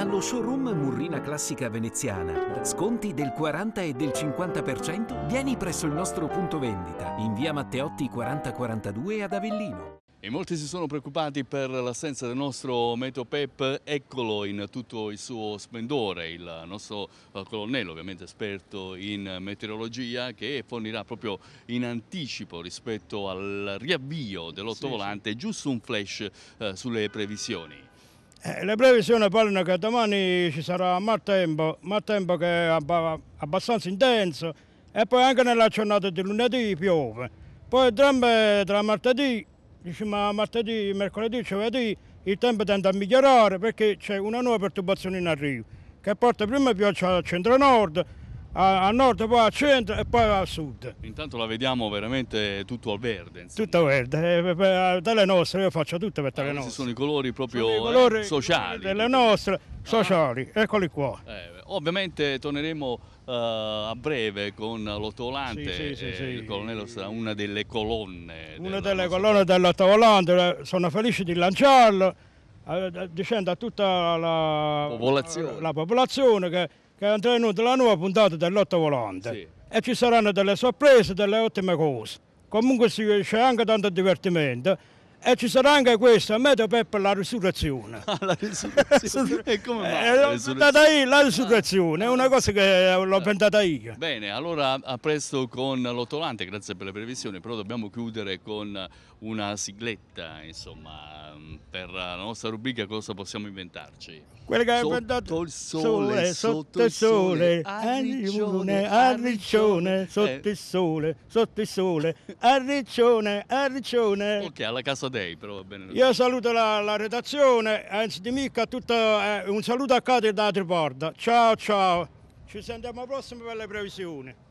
allo showroom Murrina Classica Veneziana. Sconti del 40 e del 50%? Vieni presso il nostro punto vendita in via Matteotti 4042 ad Avellino. E molti si sono preoccupati per l'assenza del nostro Meto Pep, eccolo in tutto il suo splendore, il nostro eh, colonnello ovviamente esperto in meteorologia che fornirà proprio in anticipo rispetto al riavvio dell'ottovolante sì, sì. giusto un flash eh, sulle previsioni. Eh, le previsioni parlano che domani ci sarà maltempo, maltempo che è abbastanza intenso e poi anche nella giornata di lunedì piove. Poi entrambe tra martedì, diciamo martedì, mercoledì, giovedì, il tempo tende a migliorare perché c'è una nuova perturbazione in arrivo che porta prima pioggia al centro-nord a, a nord, poi a centro e poi a sud. Intanto la vediamo veramente tutto al verde. Insomma. Tutto verde, eh, eh, dalle nostre, io faccio tutto per tale ah, nostre. sono i colori proprio i eh, colori eh, sociali. Delle nostre, ah. sociali, ah. eccoli qua. Eh, ovviamente torneremo uh, a breve con l'Otto Volante, sì, sì, sì, il colonnello sarà una delle colonne. Una delle colonne dell'Otto sono felice di lanciarlo, eh, dicendo a tutta la popolazione, la popolazione che che è tenuto la nuova puntata dell'otto volante. Sì. E ci saranno delle sorprese, delle ottime cose. Comunque c'è anche tanto divertimento e ci sarà anche questo, a me è per la risurrezione. Ah, la risurrezione. e come mai? Eh, la risurrezione, io, la risurrezione. Ah, è una ah. cosa che eh, l'ho certo. inventata io. Bene, allora a presto con l'Ottolante, grazie per le previsioni, però dobbiamo chiudere con una sigletta, insomma, per la nostra rubrica cosa possiamo inventarci? Quella che sotto inventato... il sole, sole, sotto il sole, arriccione, arriccione, sotto il sole, sotto il sole, arriccione, arriccione. Ok, alla casa dei, però va bene. Io saluto la, la redazione, Enz Di Micca, tutta, eh, un saluto a Cade da Triporta. Ciao ciao, ci sentiamo prossimo per le previsioni.